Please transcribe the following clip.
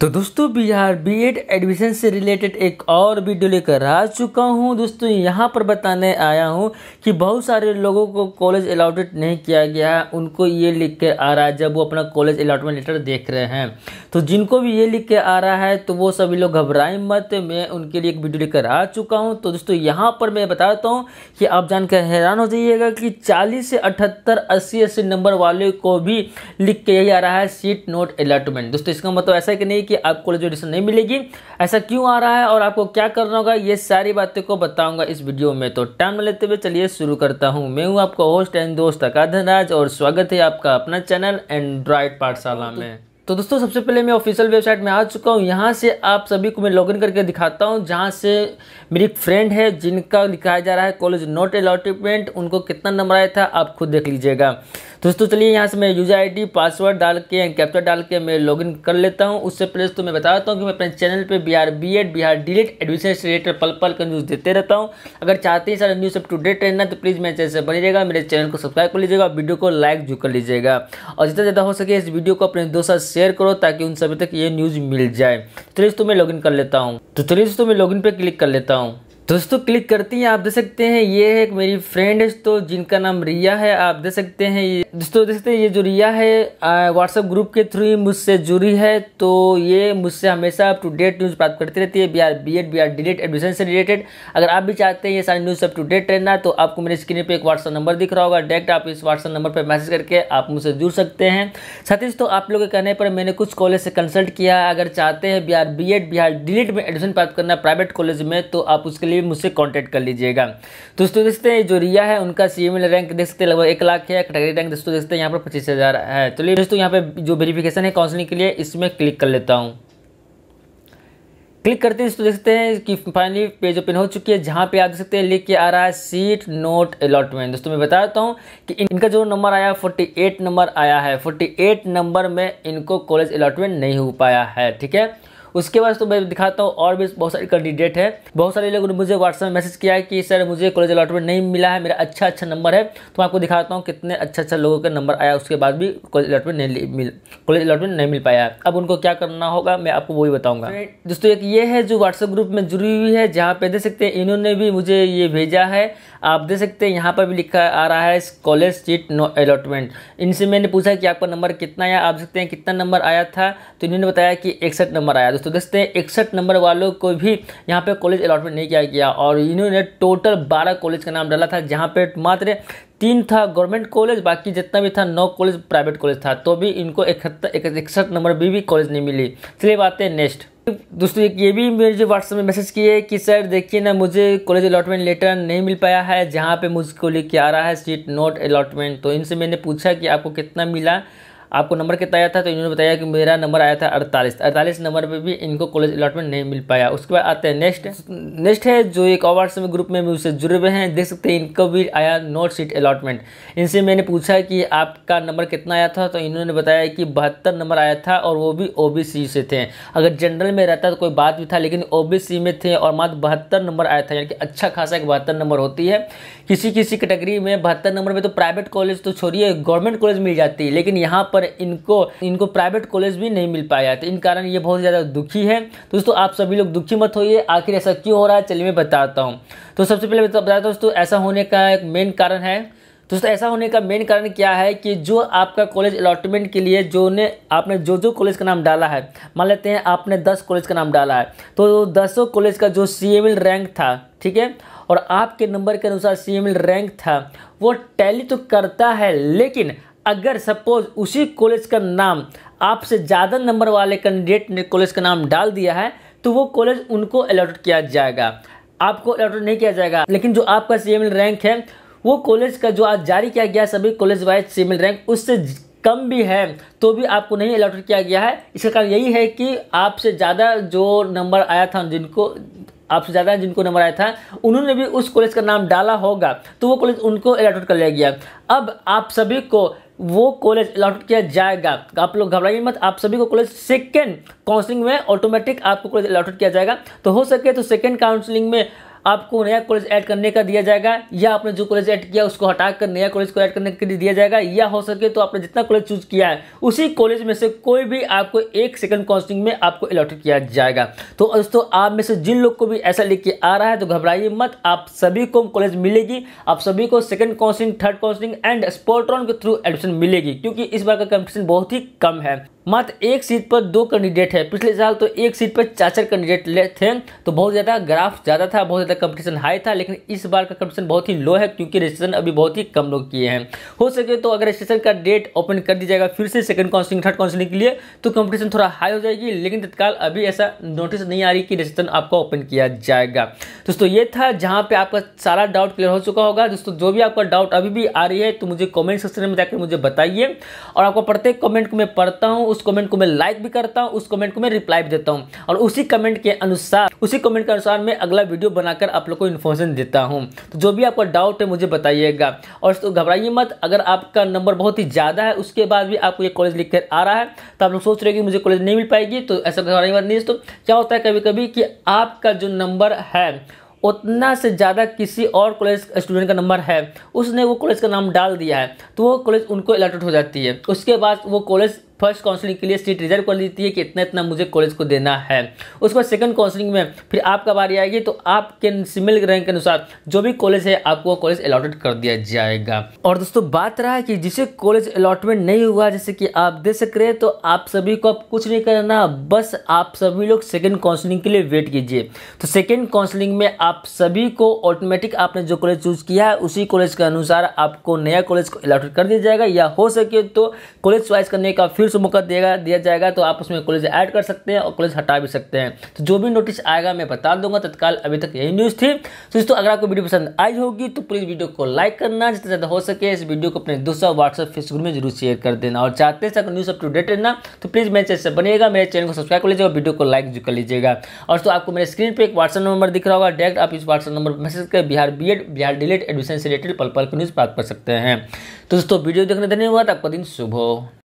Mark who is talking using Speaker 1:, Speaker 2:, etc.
Speaker 1: तो दोस्तों Bihar BEd admission से रिलेटेड एक और वीडियो लेकर आ चुका हूं दोस्तों यहां पर बताने आया हूं कि बहुत सारे लोगों को कॉलेज अलाउटेड नहीं किया गया है उनको ये लिख के आ रहा है जब वो अपना कॉलेज अलाउटमेंट लेटर देख रहे हैं तो जिनको भी ये लिख के आ रहा है तो वो सभी लोग घबराएं मत मैं उनके लिए एक वीडियो लेकर आ चुका हूँ तो दोस्तों यहाँ पर मैं बताता हूँ कि आप जानकर हैरान हो जाइएगा कि चालीस से अठहत्तर अस्सी अस्सी नंबर वाले को भी लिख के यही आ रहा है सीट नोट अलाटमेंट दोस्तों इसका मतलब ऐसा कि नहीं कि आपको ग्रेजुएशन नहीं मिलेगी ऐसा क्यों आ रहा है और आपको क्या करना होगा ये सारी बातें को बताऊंगा इस वीडियो में तो टाइम लेते हुए चलिए शुरू करता हूँ मैं हूँ आपका होस्ट एंड दोस्त अकाधनराज और स्वागत है आपका अपना चैनल एंड्रॉयड पाठशाला में तो दोस्तों सबसे पहले मैं ऑफिशियल वेबसाइट में आ चुका हूँ यहाँ से आप सभी को मैं लॉगिन करके दिखाता हूँ जहाँ से मेरी फ्रेंड है जिनका लिखाया जा रहा है कॉलेज नोट अलॉटमेंट उनको कितना नंबर आया था आप खुद देख लीजिएगा दोस्तों चलिए यहाँ से मैं यूजर आईडी पासवर्ड डाल के एंड कैप्चर डाल के मैं लॉगिन कर लेता हूँ उससे पहले तो मैं बता देता हूँ कि मैं अपने चैनल पर Bihar B Ed Bihar DElEd admission से रिलेटेड पल पल का न्यूज़ देते रहता हूँ अगर चाहते हैं सारा न्यूज़ अप टू डेट रहना तो प्लीज़ मेरे चैनल से बनी रहेगा मेरे चैनल को सब्सक्राइब कर लीजिएगा वीडियो को लाइक जो कर लीजिएगा और जितना ज़्यादा हो सके इस वीडियो को अपने दोस्तों साथ शेयर करो ताकि उन सभी तक ये न्यूज़ मिल जाए चलिए तो मैं लॉगिन कर लेता हूँ तो चलिए तो मैं लॉगिन पर क्लिक कर लेता हूँ दोस्तों क्लिक करती हैं आप देख सकते हैं ये है एक मेरी फ्रेंड है तो जिनका नाम रिया है आप देख सकते हैं ये दोस्तों देख सकते हैं ये जो रिया है व्हाट्सअप ग्रुप के थ्रू ही मुझसे जुड़ी है तो ये मुझसे हमेशा अप टू डेट न्यूज़ प्राप्त करती रहती है B R B Ed B R admission से रिलेटेड अगर आप भी चाहते हैं ये सारी न्यूज़ अप टू डेट रहना तो आपको मेरे स्क्रीन पर एक व्हाट्सअप नंबर दिख रहा होगा डायरेक्ट आप इस व्हाट्सअप नंबर पर मैसेज करके आप मुझसे जुड़ सकते हैं साथ ही दोस्तों आप लोग के कहने पर मैंने कुछ कॉलेज से कंसल्ट किया अगर चाहते हैं B R B Ed Bihar R Ed में एडमिशन प्राप्त करना प्राइवेट कॉलेज में तो आप उसके लिए भी मुझसे कॉन्टैक्ट कर लीजिएगा दोस्तों देखते हैं जो रिया है उनका सी रैंक देख सकते हैं लगभग एक लाख है कैटेगरी रैंक दोस्तों देखते हैं यहाँ पर पच्चीस है चलिए दोस्तों यहाँ पर जो वेरीफिकेशन है काउंसिलिंग के लिए इसमें क्लिक कर लेता हूँ क्लिक करते हैं तो देखते हैं कि फाइनली पेज ओपन हो चुकी है जहां पे आप देख सकते हैं लिख के आ रहा है सीट नोट अलॉटमेंट दोस्तों मैं बता देता हूँ कि इनका जो नंबर आया 48 नंबर आया है 48 नंबर में इनको कॉलेज अलॉटमेंट नहीं हो पाया है ठीक है उसके बाद तो मैं दिखाता हूँ और भी बहुत सारे कैंडिडेट है बहुत सारे लोगों ने मुझे व्हाट्सएप मैसेज किया है कि सर मुझे कॉलेज अलॉटमेंट नहीं मिला है मेरा अच्छा अच्छा नंबर है तो मैं आपको दिखाता हूँ कितने अच्छा अच्छा लोगों का नंबर आया उसके बाद भी कॉलेज अलॉटमेंट नहीं मिल कॉलेज अलॉटमेंट नहीं मिल पाया अब उनको क्या करना होगा मैं आपको वही बताऊँगा दोस्तों एक ये है जो व्हाट्सएप ग्रुप में जुड़ी हुई है जहाँ पे दे सकते हैं इन्होंने भी मुझे ये भेजा है आप दे सकते हैं यहाँ पर भी लिखा आ रहा है कॉलेज सीट नो अलॉटमेंट इनसे मैंने पूछा कि आपका नंबर कितना आया आप सकते हैं कितना नंबर आया था तो इन्होंने बताया कि इकसठ नंबर आया दोस्तों देखते हैं इकसठ नंबर वालों को भी यहाँ पे कॉलेज अलॉटमेंट नहीं किया गया और इन्होंने टोटल बारह कॉलेज का नाम डाला था जहाँ पे मात्र तीन था गवर्नमेंट कॉलेज बाकी जितना भी था नौ कॉलेज प्राइवेट कॉलेज था तो भी इनको इकहत्तर इकसठ नंबर भी, भी कॉलेज नहीं मिली चलिए बात है नेक्स्ट दोस्तों ये भी मुझे व्हाट्सएप में मैसेज किए कि सर देखिए ना मुझे कॉलेज अलॉटमेंट लेटर नहीं मिल पाया है जहाँ पे मुझको लेके आ रहा है सीट नोट अलॉटमेंट तो इनसे मैंने पूछा कि आपको कितना मिला आपको नंबर कितना आया था तो इन्होंने बताया कि मेरा नंबर आया था अड़तालीस अड़तालीस नंबर पर भी इनको कॉलेज अलॉटमेंट नहीं मिल पाया उसके बाद आते हैं नेक्स्ट नेक्स्ट है जो एक अवार्ड्स में ग्रुप में उससे जुड़े हुए हैं देख सकते हैं इनको भी आया नोट सीट अलॉटमेंट इनसे मैंने पूछा कि आपका नंबर कितना आया था तो इन्होंने बताया कि बहत्तर नंबर आया था और वो भी ओ से थे अगर जनरल में रहता तो कोई बात भी था लेकिन ओ में थे और मात्र बहत्तर नंबर आया था यानी कि अच्छा खासा एक बहत्तर नंबर होती है किसी किसी कैटेगरी में बहत्तर नंबर में तो प्राइवेट कॉलेज तो छोड़िए गवर्नमेंट कॉलेज मिल जाती है लेकिन यहाँ पर पर इनको इनको प्राइवेट कॉलेज भी नहीं मिल पाया तो इन कारण ये बहुत ज़्यादा दुखी है तो दोस्तों आप सभी लोग दुखी मत होइए आखिर ऐसा क्यों हो रहा है चलिए मैं बताता हूँ तो सबसे पहले तो बताता हूँ दोस्तों ऐसा होने का एक मेन कारण है दोस्तों ऐसा होने का मेन कारण क्या है कि जो आपका कॉलेज अलॉटमेंट के लिए जो ने आपने जो जो कॉलेज का नाम डाला है मान लेते हैं आपने दस कॉलेज का नाम डाला है तो दसों कॉलेज का जो सी रैंक था ठीक है और आपके नंबर के अनुसार सी रैंक था वो टैली तो करता है लेकिन अगर सपोज उसी कॉलेज का नाम आपसे ज़्यादा नंबर वाले कैंडिडेट ने कॉलेज का नाम डाल दिया है तो वो कॉलेज उनको अलॉट किया जाएगा आपको अलॉट नहीं किया जाएगा लेकिन जो आपका सी रैंक है वो कॉलेज का जो आज जारी किया गया सभी कॉलेज वाइज सी रैंक उससे कम भी है तो भी आपको नहीं अलॉट किया गया है इसका कारण यही है कि आपसे ज़्यादा जो नंबर आया था जिनको आपसे ज़्यादा जिनको नंबर आया था उन्होंने भी उस कॉलेज का नाम डाला होगा तो वो कॉलेज उनको अलॉट कर लिया गया अब आप सभी को वो कॉलेज अलॉट किया जाएगा आप लोग घबराइए मत आप सभी को कॉलेज सेकेंड काउंसलिंग में ऑटोमेटिक आपको कॉलेज अलॉटेड किया जाएगा तो हो सके तो सेकेंड काउंसलिंग में आपको नया कॉलेज ऐड करने का दिया जाएगा या आपने जो कॉलेज ऐड किया उसको हटाकर नया कॉलेज को ऐड करने के लिए दिया जाएगा या हो सके तो आपने जितना कॉलेज चूज किया है उसी कॉलेज में से कोई भी आपको एक सेकंड काउंसलिंग में आपको अलॉट किया जाएगा तो दोस्तों आप में से जिन लोग को भी ऐसा लिख के आ रहा है तो घबराइए मत आप सभी को कॉलेज मिलेगी आप सभी को second counselling third counselling and spot round के थ्रू एडमिशन मिलेगी क्योंकि इस बार का कंपटीशन बहुत ही कम है मात्र एक सीट पर दो कैंडिडेट है पिछले साल तो एक सीट पर चार कैंडिडेट थे तो बहुत ज़्यादा ग्राफ ज़्यादा था बहुत ज़्यादा कंपटीशन हाई था लेकिन इस बार का कंपटीशन बहुत ही लो है क्योंकि रजिस्ट्रेशन अभी बहुत ही कम लोग किए हैं हो सके तो अगर रजिस्ट्रेशन का डेट ओपन कर दिया जाएगा फिर से सेकंड काउंसिलिंग थर्ड काउंसिलिंग के लिए तो कंपटीशन थोड़ा हाई हो जाएगी लेकिन तत्काल अभी ऐसा नोटिस नहीं आ रही कि रजिस्ट्रेशन आपका ओपन किया जाएगा दोस्तों ये था जहाँ पे आपका सारा डाउट क्लियर हो चुका होगा दोस्तों जो भी आपका डाउट अभी भी आ रही है तो मुझे कॉमेंट सेक्शन में जाकर मुझे बताइए और आपको प्रत्येक कॉमेंट को मैं पढ़ता हूँ उस कमेंट को मैं लाइक भी करता हूँ उस कमेंट को मैं रिप्लाई भी देता हूँ और उसी कमेंट के अनुसार उसी कमेंट के अनुसार मैं अगला वीडियो बनाकर आप लोग को इन्फॉर्मेशन देता हूँ तो जो भी आपका डाउट है मुझे बताइएगा और तो घबराइए मत अगर आपका नंबर बहुत ही ज़्यादा है उसके बाद भी आपको ये कॉलेज लिख आ रहा है तो आप लोग सोच रहे हो कि मुझे कॉलेज नहीं मिल पाएगी तो ऐसा घबराइए मत नहीं तो क्या होता है कभी कभी कि आपका जो नंबर है उतना से ज़्यादा किसी और कॉलेज स्टूडेंट का नंबर है उसने वो कॉलेज का नाम डाल दिया है तो वो कॉलेज उनको अलर्टेड हो जाती है उसके बाद वो कॉलेज फर्स्ट काउंसलिंग के लिए सीट रिजर्व कर देती है कि इतना इतना मुझे कॉलेज को देना है उसके बाद सेकंड काउंसलिंग में फिर आपका बारी आएगी तो आपके सिमिल रैंक के अनुसार जो भी कॉलेज है आपको कॉलेज अलॉटेड कर दिया जाएगा और दोस्तों बात रहा है कि जिसे कॉलेज अलॉटमेंट नहीं हुआ जैसे कि आप देख सक रहे हैं तो आप सभी को अब कुछ नहीं करना बस आप सभी लोग सेकेंड काउंसलिंग के लिए वेट कीजिए तो सेकेंड काउंसलिंग में आप सभी को ऑटोमेटिक आपने जो कॉलेज चूज किया है उसी कॉलेज के अनुसार आपको नया कॉलेज को अलॉटेड कर दिया जाएगा या हो सके तो कॉलेज चॉइस करने का फिर फिर से मौका दिया दिया जाएगा तो आप उसमें कॉलेज ऐड कर सकते हैं और कॉलेज हटा भी सकते हैं तो जो भी नोटिस आएगा मैं बता दूंगा तत्काल अभी तक यही न्यूज़ थी तो दोस्तों अगर आपको वीडियो पसंद आई होगी तो प्लीज़ वीडियो को लाइक करना जितना ज़्यादा हो सके इस वीडियो को अपने दोस्तों व्हाट्सअप फेसबुक में जरूर शेयर कर देना और चाहते हैं अगर न्यूज़ अप टू डेट रहना तो प्लीज़ मेरे चैनल से बनेगा मेरे चैनल को सब्सक्राइब कर लीजिएगा वीडियो को लाइक जो कर लीजिएगा और तो आपको मेरे स्क्रीन पर एक व्हाट्सअप नंबर दिख रहा होगा डायरेक्ट आप इस व्हाट्सअप नंबर पर मैसेज कर Bihar B Bihar DElEd admission से रिलेटेड पल पल की न्यूज़ प्राप्त कर सकते हैं तो दोस्तों वीडियो देखने धन्यवाद आपका दिन शुभ हो